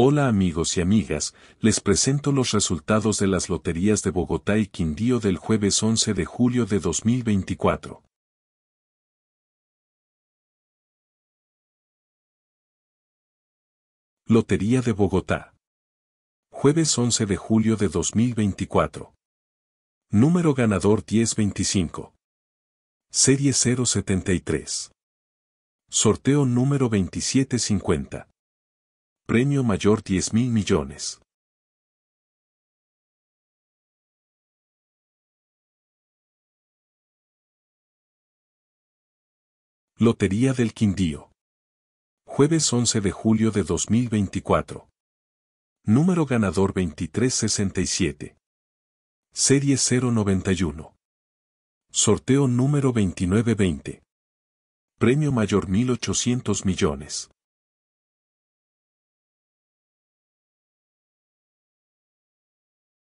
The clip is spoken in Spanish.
Hola amigos y amigas, les presento los resultados de las loterías de Bogotá y Quindío del jueves 11 de julio de 2024. Lotería de Bogotá. Jueves 11 de julio de 2024. Número ganador 1025. Serie 073. Sorteo número 2750. Premio mayor 10.000 millones. Lotería del Quindío. Jueves 11 de julio de 2024. Número ganador 2367. Serie 091. Sorteo número 2920. Premio mayor 1800 millones.